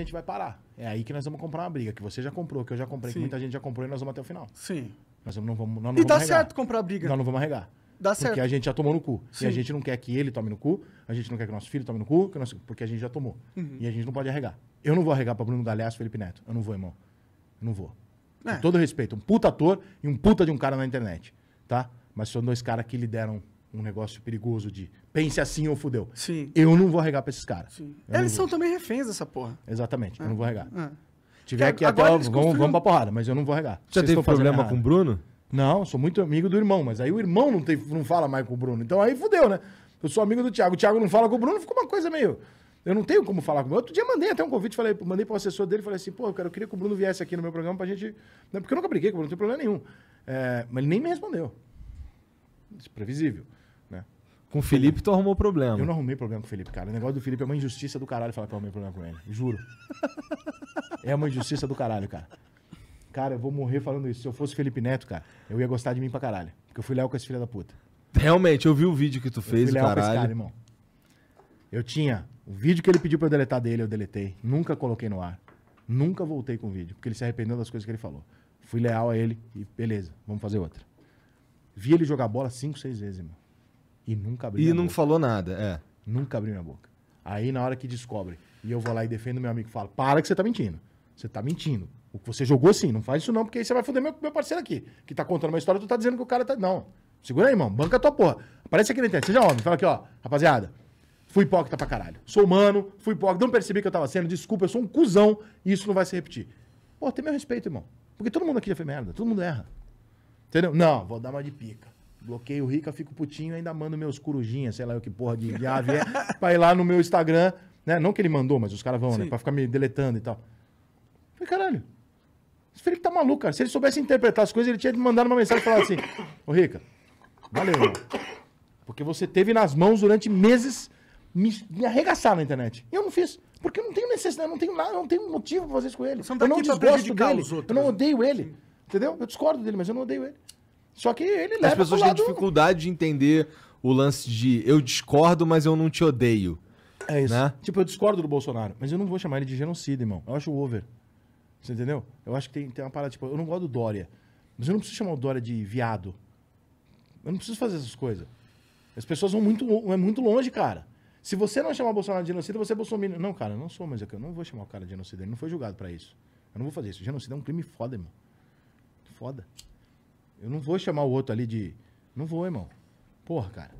gente vai parar. É aí que nós vamos comprar uma briga, que você já comprou, que eu já comprei, Sim. que muita gente já comprou e nós vamos até o final. Sim. Nós não vamos, nós não e dá tá certo comprar a briga. Nós não vamos arregar. Dá porque certo. Porque a gente já tomou no cu. Sim. E a gente não quer que ele tome no cu, a gente não quer que nosso filho tome no cu, nosso... porque a gente já tomou. Uhum. E a gente não pode arregar. Eu não vou arregar pra Bruno Galhaço Felipe Neto. Eu não vou, irmão. Eu não vou. É. Com todo respeito, um puta ator e um puta de um cara na internet, tá? Mas são dois caras que lideram um negócio perigoso de pense assim ou fudeu. Sim. Eu não vou regar pra esses caras. Eles são também reféns dessa porra. Exatamente, é. eu não vou é. regar. É. Tiver que aqui até, vamos, construíram... vamos pra porrada, mas eu não vou regar. Já teve problema com o Bruno? Não, sou muito amigo do irmão, mas aí o irmão não, tem, não fala mais com o Bruno. Então aí fudeu, né? Eu sou amigo do Thiago, o Thiago não fala com o Bruno, ficou uma coisa meio... Eu não tenho como falar com o Bruno. Outro dia mandei até um convite, falei, mandei pro assessor dele, falei assim, pô, eu, quero, eu queria que o Bruno viesse aqui no meu programa pra gente... Não, né? porque eu nunca briguei com o Bruno, não tem problema nenhum. É, mas ele nem me respondeu. É previsível. Com o Felipe tu arrumou problema. Eu não arrumei problema com o Felipe, cara. O negócio do Felipe é uma injustiça do caralho falar que eu arrumei problema com ele. Juro. é uma injustiça do caralho, cara. Cara, eu vou morrer falando isso. Se eu fosse Felipe Neto, cara, eu ia gostar de mim pra caralho. Porque eu fui leal com esse filho da puta. Realmente, eu vi o vídeo que tu fez, eu fui leal caralho. Com esse cara, irmão. Eu tinha o vídeo que ele pediu pra eu deletar dele, eu deletei. Nunca coloquei no ar. Nunca voltei com o vídeo, porque ele se arrependeu das coisas que ele falou. Fui leal a ele e beleza, vamos fazer outra. Vi ele jogar bola cinco, seis vezes, irmão. E nunca abri E não boca. falou nada, é. Nunca abri minha boca. Aí na hora que descobre, e eu vou lá e defendo meu amigo, falo, para que você tá mentindo. Você tá mentindo. O que você jogou sim, não faz isso não, porque aí você vai foder meu, meu parceiro aqui, que tá contando uma história, tu tá dizendo que o cara tá... Não, segura aí, irmão, banca a tua porra. Aparece aqui na internet, seja homem, fala aqui, ó, rapaziada, fui hipócrita pra caralho. Sou humano, fui hipócrita, não percebi que eu tava sendo, desculpa, eu sou um cuzão, e isso não vai se repetir. Pô, tem meu respeito, irmão. Porque todo mundo aqui já foi merda, todo mundo erra. Entendeu? Não, vou dar uma de pica bloqueio rica, fico putinho, ainda mando meus corujinhas, sei lá o que porra de, de ave é, pra ir lá no meu Instagram, né? Não que ele mandou, mas os caras vão, né? Sim. né? Pra ficar me deletando e tal. falei, caralho, esse Felipe tá maluco, cara. Se ele soubesse interpretar as coisas, ele tinha mandado uma mensagem e assim, ô Rica, valeu, irmão. Porque você teve nas mãos durante meses me, me arregaçar na internet. E eu não fiz. Porque eu não tenho necessidade, eu não tenho nada, eu não tenho motivo pra fazer isso com ele. Você não tá eu não desgosto dele, eu não né? odeio ele. Entendeu? Eu discordo dele, mas eu não odeio ele. Só que ele leva As pessoas lado... têm dificuldade de entender o lance de eu discordo, mas eu não te odeio. É isso. Né? Tipo, eu discordo do Bolsonaro, mas eu não vou chamar ele de genocida, irmão. Eu acho over. Você entendeu? Eu acho que tem, tem uma parada, tipo, eu não gosto do Dória. Mas eu não preciso chamar o Dória de viado. Eu não preciso fazer essas coisas. As pessoas vão muito, é muito longe, cara. Se você não chamar o Bolsonaro de genocida, você é bolsonaro. Não, cara, eu não sou, mas eu não vou chamar o cara de genocida. Ele não foi julgado para isso. Eu não vou fazer isso. Genocida é um crime foda, irmão. Foda. Eu não vou chamar o outro ali de. Não vou, irmão. Porra, cara.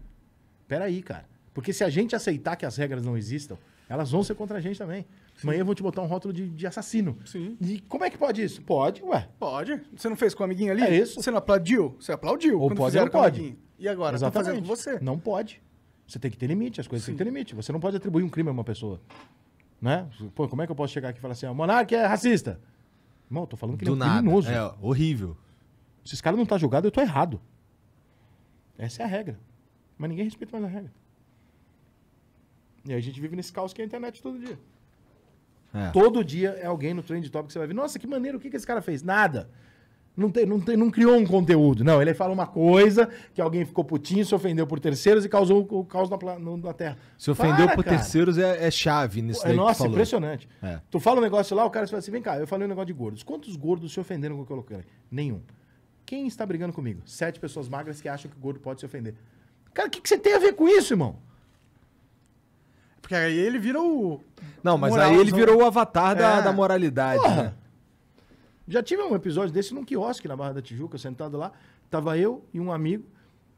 Peraí, cara. Porque se a gente aceitar que as regras não existam, elas vão ser contra a gente também. Sim. Amanhã vão te botar um rótulo de, de, assassino. Sim. E como é que pode isso? Pode, ué. Pode. Você não fez com o amiguinho ali? É isso. Você não aplaudiu? Você aplaudiu. Ou pode ou pode. E agora? Tá Exatamente. fazendo com você? Não pode. Você tem que ter limite, as coisas Sim. têm que ter limite. Você não pode atribuir um crime a uma pessoa. Né? Pô, como é que eu posso chegar aqui e falar assim, o monarca é racista? Não, eu tô falando que Do ele é nada. criminoso. É, horrível. Se esse cara não tá julgado, eu tô errado. Essa é a regra. Mas ninguém respeita mais a regra. E aí a gente vive nesse caos que é a internet todo dia. É. Todo dia é alguém no trend top que você vai ver. Nossa, que maneiro, o que, que esse cara fez? Nada. Não, tem, não, tem, não criou um conteúdo. Não, ele fala uma coisa que alguém ficou putinho, se ofendeu por terceiros e causou o caos na, no, na Terra. Se ofendeu Para, por cara. terceiros é, é, chave nesse é negócio. Nossa, impressionante. É. Tu fala um negócio lá, o cara fala assim, vem cá, eu falei um negócio de gordos. Quantos gordos se ofenderam com o que eu coloquei? Nenhum. Quem está brigando comigo? Sete pessoas magras que acham que o gordo pode se ofender. Cara, o que, que você tem a ver com isso, irmão? Porque aí ele vira o. Não, mas aí ele virou o avatar da, é. da moralidade. Porra. Né? Já tive um episódio desse num quiosque na Barra da Tijuca, sentado lá. Tava eu e um amigo,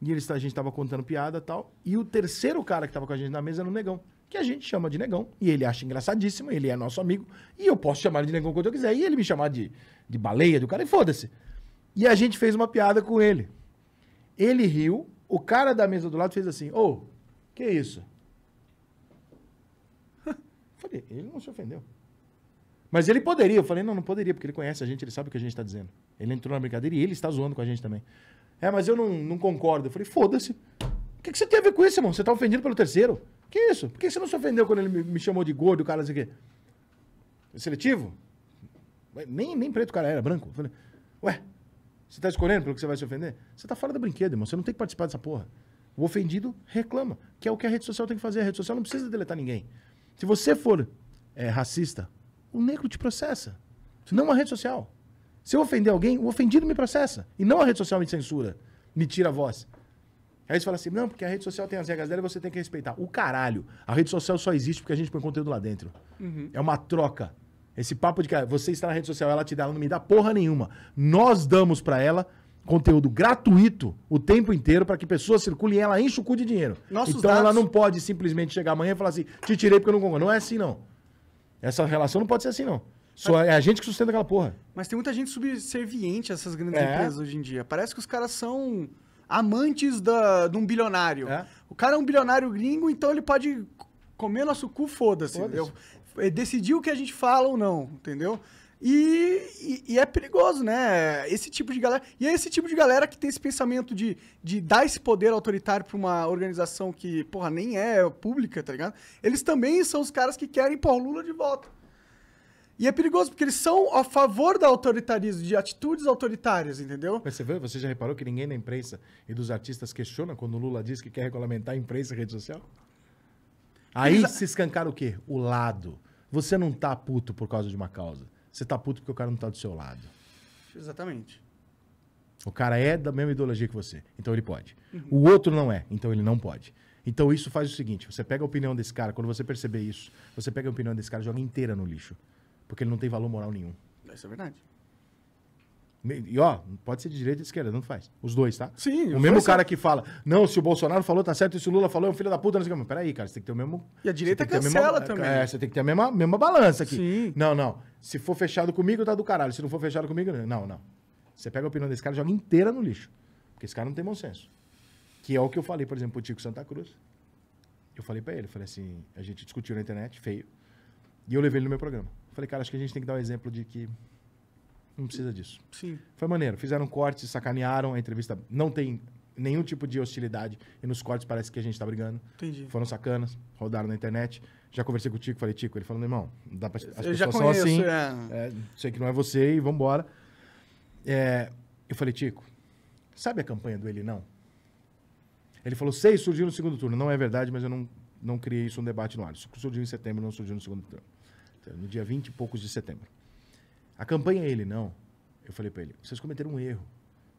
e eles, a gente tava contando piada e tal. E o terceiro cara que tava com a gente na mesa era o negão, que a gente chama de negão. E ele acha engraçadíssimo, ele é nosso amigo. E eu posso chamar ele de negão quando eu quiser. E ele me chamar de, de baleia, do cara, e foda-se. E a gente fez uma piada com ele. Ele riu, o cara da mesa do lado fez assim: Ô, oh, que isso? Falei, ele não se ofendeu. Mas ele poderia. Eu falei, não, não poderia, porque ele conhece a gente, ele sabe o que a gente está dizendo. Ele entrou na brincadeira e ele está zoando com a gente também. É, mas eu não, não concordo. Eu falei, foda-se. O que, que, você tem a ver com isso, irmão? Você está ofendido pelo terceiro? Que isso? Por que você não se ofendeu quando ele me, me chamou de gordo, o cara, o quê? Seletivo? Nem, nem preto o cara era, branco. Eu falei, ué, você está escolhendo pelo que você vai se ofender? Você está fora do brinquedo, irmão. Você não tem que participar dessa porra. O ofendido reclama, que é o que a rede social tem que fazer. A rede social não precisa deletar ninguém. Se você for é, racista, o negro te processa. Não a rede social. Se eu ofender alguém, o ofendido me processa. E não a rede social me censura, me tira a voz. Aí você fala assim, não, porque a rede social tem as regras dela e você tem que respeitar. O caralho, a rede social só existe porque a gente põe conteúdo lá dentro. Uhum. É uma troca. Esse papo de que ah, você está na rede social, ela te dá, ela não me dá porra nenhuma. Nós damos para ela conteúdo gratuito o tempo inteiro para que pessoas circulem e ela enche o cu de dinheiro. Nossos então dados... ela não pode simplesmente chegar amanhã e falar assim, te tirei porque eu não concordo. Não é assim, não. Essa relação não pode ser assim, não. Só é a gente que sustenta aquela porra. Mas tem muita gente subserviente a essas grandes é. empresas hoje em dia. Parece que os caras são amantes da, de um bilionário. É. O cara é um bilionário gringo, então ele pode comer nosso cu, foda-se. Foda é, decidir o que a gente fala ou não, entendeu? E, e, e, é perigoso, né? Esse tipo de galera. E é esse tipo de galera que tem esse pensamento de, de dar esse poder autoritário pra uma organização que, porra, nem é pública, tá ligado? Eles também são os caras que querem pôr Lula de volta. E é perigoso, porque eles são a favor do autoritarismo, de atitudes autoritárias, entendeu? Mas você, vê, você já reparou que ninguém na imprensa e dos artistas questiona quando o Lula diz que quer regulamentar a imprensa e a rede social? Aí Eles... se escancar o quê? O lado. Você não tá puto por causa de uma causa. Você tá puto porque o cara não tá do seu lado. Exatamente. O cara é da mesma ideologia que você, então ele pode. Uhum. O outro não é, então ele não pode. Então isso faz o seguinte: você pega a opinião desse cara, quando você perceber isso, você pega a opinião desse cara e joga inteira no lixo. Porque ele não tem valor moral nenhum. Isso é verdade. E ó, pode ser de direita ou de esquerda, não faz. Os dois, tá? Sim. O mesmo cara certo. que fala, não, se o Bolsonaro falou, tá certo, e se o Lula falou, é um filho da puta, não sei o que. peraí, cara, você tem que ter o mesmo. E a direita cancela mesma, é, também. É, você tem que ter a mesma, mesma balança aqui. Sim. Não, não. Se for fechado comigo, tá do caralho. Se não for fechado comigo, não, não. Você pega a opinião desse cara e joga inteira no lixo. Porque esse cara não tem bom senso. Que é o que eu falei, por exemplo, pro Tico Santa Cruz. Eu falei para ele, falei assim, a gente discutiu na internet, feio. E eu levei ele no meu programa. falei, cara, acho que a gente tem que dar o um exemplo de que não precisa disso. Sim. Foi maneiro. Fizeram cortes, sacanearam, a entrevista não tem nenhum tipo de hostilidade. E nos cortes parece que a gente tá brigando. Entendi. Foram sacanas, rodaram na internet. Já conversei com o Tico, falei, Tico, ele falou, irmão, dá pra, as eu pessoas já conheço, são assim. É. É, sei que não é você e vambora. É, eu falei, Tico, sabe a campanha do Ele Não? Ele falou, seis surgiu no segundo turno. Não é verdade, mas eu não, não criei isso um debate no ar. Isso surgiu em setembro, não surgiu no segundo turno. Então, no dia 20 e poucos de setembro. A campanha é ele, não. Eu falei para ele, vocês cometeram um erro.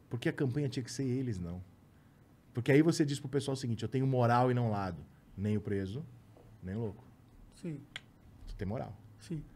Porque a campanha tinha que ser eles, não. Porque aí você diz pro pessoal o seguinte, eu tenho moral e não lado. Nem o preso, nem o louco. Sim. Você tem moral. Sim.